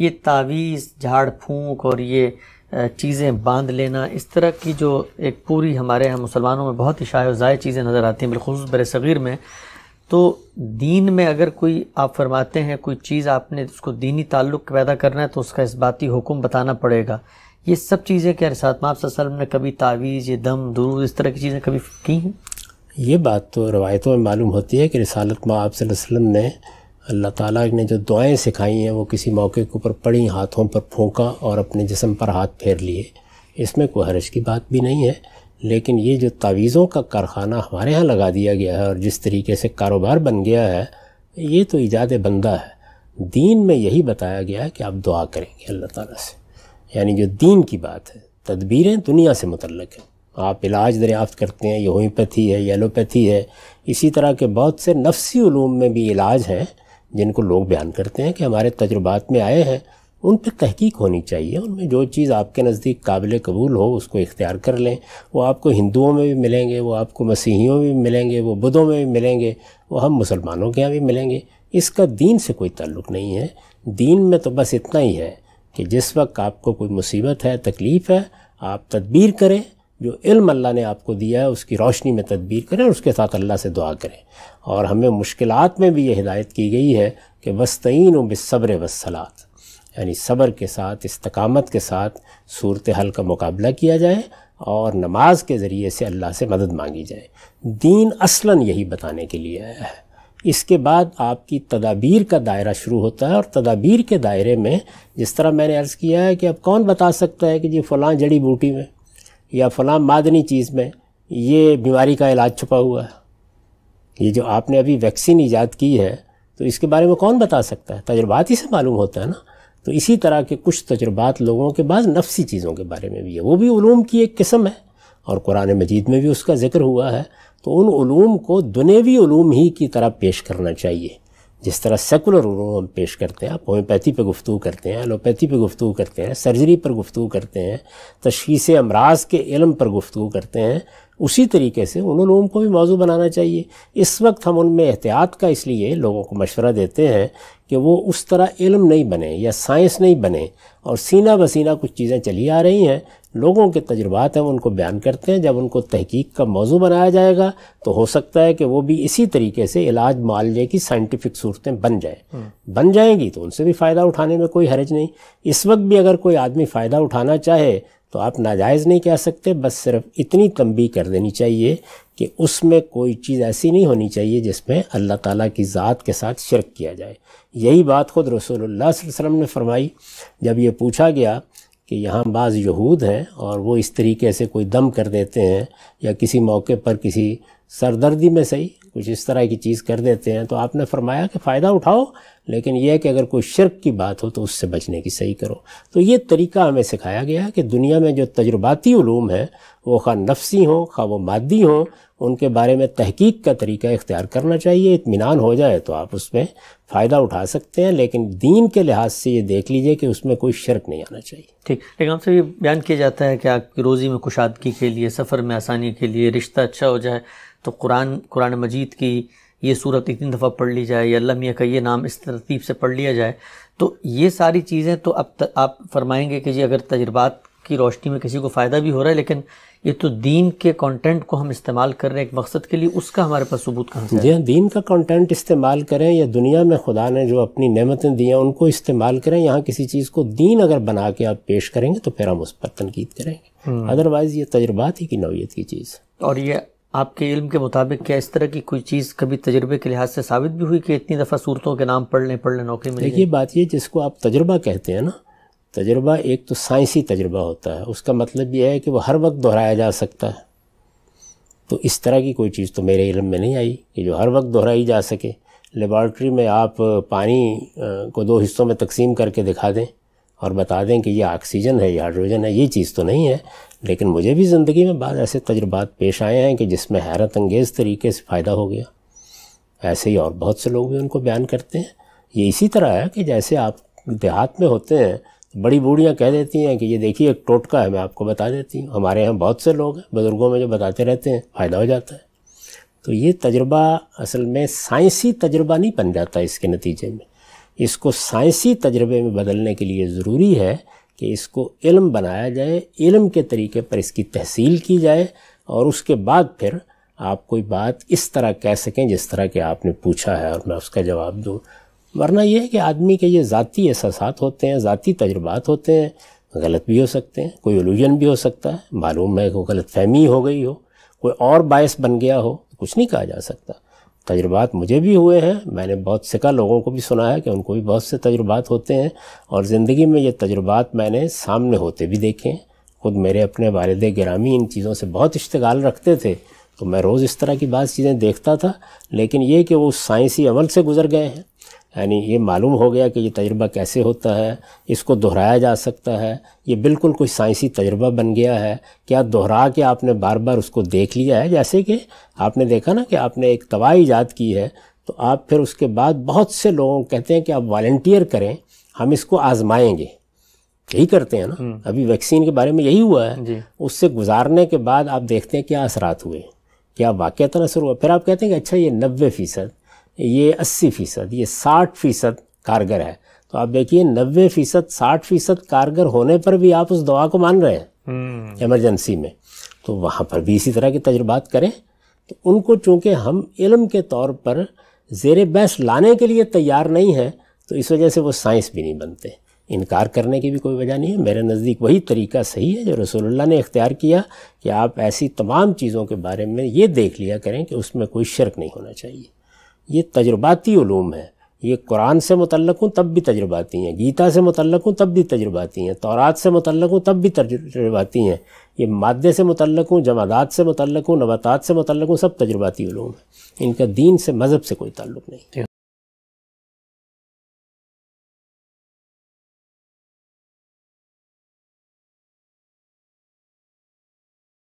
ये तावीज़ झाड़ फूँक और ये चीज़ें बांध लेना इस तरह की जो एक पूरी हमारे यहाँ मुसलमानों में बहुत ही शायद ज़ाय चीज़ें नज़र आती हैं बिलखसूस बर सग़ीर में तो दीन में अगर कोई आप फरमाते हैं कोई चीज़ आपने उसको दीनी ताल्लुक़ पैदा करना है तो उसका इस ही हुक्म बताना पड़ेगा ये सब चीज़ें क्या रिसात माप वसलम ने कभी तावीज़ ये दम दुरूद इस तरह की चीज़ें कभी की हैं ये बात तो रवायतों में मालूम होती है कि रिसालत माँ आप ने अल्लाह ताला ने जो दुआएं सिखाई हैं वो किसी मौके के ऊपर पड़ी हाथों पर फूका और अपने जिसम पर हाथ फेर लिए इसमें कोई हर्ज की बात भी नहीं है लेकिन ये जो तावीज़ों का कारखाना हमारे यहाँ लगा दिया गया है और जिस तरीके से कारोबार बन गया है ये तो ईजाद बंदा है दीन में यही बताया गया है कि आप दुआ करेंगे अल्लाह ताला से यानी जो दीन की बात है तदबीरें दुनिया से मुतलक हैं आप इलाज दरियाफ्त करते हैं ये होम्योपैथी है येलोपैथी है इसी तरह के बहुत से नफसी ूम में भी इलाज हैं जिनको लोग बयान करते हैं कि हमारे तजुर्बात में आए हैं उन पर तहकीक होनी चाहिए उनमें जो चीज़ आपके नज़दीक काबिल कबूल हो उसको इख्तियार कर लें वो आपको हिंदुओं में भी मिलेंगे वो आपको मसीहियों में भी मिलेंगे वो बुद्धों में भी मिलेंगे वो हम मुसलमानों के यहाँ भी मिलेंगे इसका दीन से कोई ताल्लुक़ नहीं है दीन में तो बस इतना ही है कि जिस वक्त आपको कोई मुसीबत है तकलीफ़ है आप तदबीर करें जो इल्म अल्लाह ने आपको दिया है उसकी रोशनी में तदबीर करें और उसके साथ अल्लाह से दुआ करें और हमें मुश्किल में भी ये हिदायत की गई है कि वस्तीन बेसब्र वसलात यानी सब्र के साथ इस्तकामत के साथ सूरत हल का मुकाबला किया जाए और नमाज के ज़रिए से अल्लाह से मदद मांगी जाए दीन असला यही बताने के लिए आया है इसके बाद आपकी तदाबीर का दायरा शुरू होता है और तदाबीर के दायरे में जिस तरह मैंने अर्ज़ किया है कि अब कौन बता सकता है कि जी फ़लाँ जड़ी बूटी में या फलां मादनी चीज़ में ये बीमारी का इलाज छुपा हुआ है ये जो आपने अभी वैक्सीन ईजाद की है तो इसके बारे में कौन बता सकता है तजुर्बात ही से मालूम होता है ना तो इसी तरह के कुछ तजुर्बात लोगों के बाद नफसी चीज़ों के बारे में भी है वो भी ूम की एक किस्म है और कुरान मजीद में भी उसका जिक्र हुआ है तो उनूम को दुनियावी ूम ही की तरह पेश करना चाहिए जिस तरह सेकुलर उलूम हम पेश करते हैं आप होम्योपैथी पर गुफ्तु करते हैं एलोपैथी पर गुफ्तु करते हैं सर्जरी पर गुफ्तु करते हैं तशीस अमराज के इलम पर गुफ्तु करते हैं उसी तरीके से उन लोगों को भी मौजू बनाना चाहिए इस वक्त हम उनमें एहतियात का इसलिए लोगों को मशवरा देते हैं कि वो उस तरह इलम नहीं बने या साइंस नहीं बने और सीना बसीना कुछ चीज़ें चली आ रही हैं लोगों के तजुर्बात हैं उनको बयान करते हैं जब उनको तहकीक का मौजू बनाया जाएगा तो हो सकता है कि वो भी इसी तरीके से इलाज मालजे की साइंटिफिक सूरतें बन जाए हम्म। बन जाएंगी तो उनसे भी फ़ायदा उठाने में कोई हरज नहीं इस वक्त भी अगर कोई आदमी फ़ायदा उठाना चाहे तो आप नाजायज़ नहीं कह सकते बस सिर्फ इतनी तंबी कर देनी चाहिए कि उसमें कोई चीज़ ऐसी नहीं होनी चाहिए जिसमें अल्लाह ताला की ज़ात के साथ शिरक किया जाए यही बात ख़ुद रसूलुल्लाह वसल्लम ने फरमाई जब ये पूछा गया कि यहाँ बाज़ यहूद हैं और वो इस तरीके से कोई दम कर देते हैं या किसी मौके पर किसी सरदर्दी में सही कुछ इस तरह की चीज़ कर देते हैं तो आपने फरमाया कि फ़ायदा उठाओ लेकिन यह कि अगर कोई शर्क की बात हो तो उससे बचने की सही करो तो ये तरीका हमें सिखाया गया है कि दुनिया में जो तजुर्बाती हैं वो खा नफसी हों खा वो मादी हों उनके बारे में तहकीक का तरीका इख्तियार करना चाहिए इतमान हो जाए तो आप उसमें फ़ायदा उठा सकते हैं लेकिन दीन के लिहाज से ये देख लीजिए कि उसमें कोई शर्क नहीं आना चाहिए ठीक लेकिन आपसे ये बयान किया जाता है कि आपकी रोज़ी में कुशादगी के लिए सफ़र में आसानी के लिए रिश्ता अच्छा हो जाए तो कुरान कुरान मजीद की ये सूरत एक तीन दफ़ा पढ़ ली जाए या लमिया का ये नाम इस तरतीब से पढ़ लिया जाए तो ये सारी चीज़ें तो अब आप फरमाएंगे कि जी अगर तजर्बा की रोशनी में किसी को फ़ायदा भी हो रहा है लेकिन ये तो दीन के कंटेंट को हम इस्तेमाल कर रहे हैं एक मकसद के लिए उसका हमारे पास सबूत कहाँ से जी हाँ दीन का कंटेंट इस्तेमाल करें या दुनिया में खुदा ने जो अपनी नेमतें दी हैं उनको इस्तेमाल करें यहाँ किसी चीज़ को दीन अगर बना के आप पेश करेंगे तो फिर हम उस पर तनकीद करेंगे अदरवाइज़ हम्म। ये तजर्बात ही की नौीयत की चीज़ और ये आपके इल्म के मुताबिक क्या इस तरह की कोई चीज़ कभी तजर्बे के लिहाज से साबित भी हुई कि इतनी दफ़ा सूरतों के नाम पढ़ लें पढ़ लें नौकरी में देखिए बात ये जिसको आप तजर्बा कहते हैं ना तजर्बा एक तो साइंसी तजर्बा होता है उसका मतलब यह है कि वह हर वक्त दोहराया जा सकता है तो इस तरह की कोई चीज़ तो मेरे इलम में नहीं आई कि जो हर वक्त दोहराई जा सके लेबॉर्ट्री में आप पानी को दो हिस्सों में तकसीम करके दिखा दें और बता दें कि ये ऑक्सीजन है ये हाइड्रोजन है ये चीज़ तो नहीं है लेकिन मुझे भी ज़िंदगी में बाद ऐसे तजुर्बात पेश आए हैं कि जिसमें हैरत अंगेज़ तरीके से फ़ायदा हो गया ऐसे ही और बहुत से लोग भी उनको बयान करते हैं ये इसी तरह है कि जैसे आप देहात में होते हैं बड़ी बूढ़ियाँ कह देती हैं कि ये देखिए एक टोटका है मैं आपको बता देती हूँ हमारे यहाँ बहुत से लोग हैं बुज़ुर्गों में जो बताते रहते हैं फ़ायदा हो जाता है तो ये तजर्बा असल में साइंसी तजर्बा नहीं बन जाता इसके नतीजे में इसको साइंसी तजर्बे में बदलने के लिए ज़रूरी है कि इसको इल्म बनाया जाए इल्म के तरीके पर इसकी तहसील की जाए और उसके बाद फिर आप कोई बात इस तरह कह सकें जिस तरह के आपने पूछा है और मैं उसका जवाब दूँ वरना यह है कि आदमी के ये ज़ाती एहसास होते हैं ज़ाती तजुर्बात होते हैं गलत भी हो सकते हैं कोई उलूजन भी हो सकता है मालूम है कोई गलत फहमी हो गई हो कोई और बायस बन गया हो कुछ नहीं कहा जा सकता तजुर्बात मुझे भी हुए हैं मैंने बहुत से का लोगों को भी सुना है कि उनको भी बहुत से तजुर्बात होते हैं और ज़िंदगी में ये तजुर्बात मैंने सामने होते भी देखे हैं खुद मेरे अपने वालद ग्रामी इन चीज़ों से बहुत इश्तगाल रखते थे तो मैं रोज़ इस तरह की बात चीज़ें देखता था लेकिन ये कि वो साइंसी अमल से गुजर गए हैं यानी ये मालूम हो गया कि ये तजर्बा कैसे होता है इसको दोहराया जा सकता है ये बिल्कुल कोई साइंसी तजर्बा बन गया है क्या दोहरा के आपने बार बार उसको देख लिया है जैसे कि आपने देखा ना कि आपने एक तवा ईजाद की है तो आप फिर उसके बाद बहुत से लोगों कहते हैं कि आप वॉल्टियर करें हम इसको आजमाएंगे यही करते हैं ना हम्म। अभी वैक्सीन के बारे में यही हुआ है उससे गुजारने के बाद आप देखते हैं क्या असरात हुए क्या वाक़ता असर हुआ फिर आप कहते हैं कि अच्छा ये नब्बे फ़ीसद ये अस्सी फ़ीसद ये साठ फ़ीसद कारगर है तो आप देखिए नब्बे फ़ीसद साठ फ़ीसद कारगर होने पर भी आप उस दवा को मान रहे हैं इमरजेंसी हम्म। में तो वहाँ पर भी इसी तरह के तजुर्बात करें तो उनको चूँकि हम इलम के तौर पर जेर बहस लाने के लिए तैयार नहीं हैं तो इस वजह से वो साइंस भी नहीं बनते इनकार करने की भी कोई वजह नहीं है मेरे नज़दीक वही तरीका सही है जो रसोल्ला ने इख्तियार किया कि आप ऐसी तमाम चीज़ों के बारे में ये देख लिया करें कि उसमें कोई शर्क नहीं होना चाहिए ये तजुर्बाती ूम है ये कुरान से मुतल हूँ तब भी तजुर्बाती हैं गीता से मुतल हूँ तब भी तजुर्बाती हैं तौरात से मुतल हूँ तब भी तजुर्बाती हैं ये मादे से मुतल हूँ जमादात से मुतल हूँ नबातात से मुतल हूँ सब तजुर्बाती ूम है इनका दीन से मज़हब से कोई ताल्लुक़ नहीं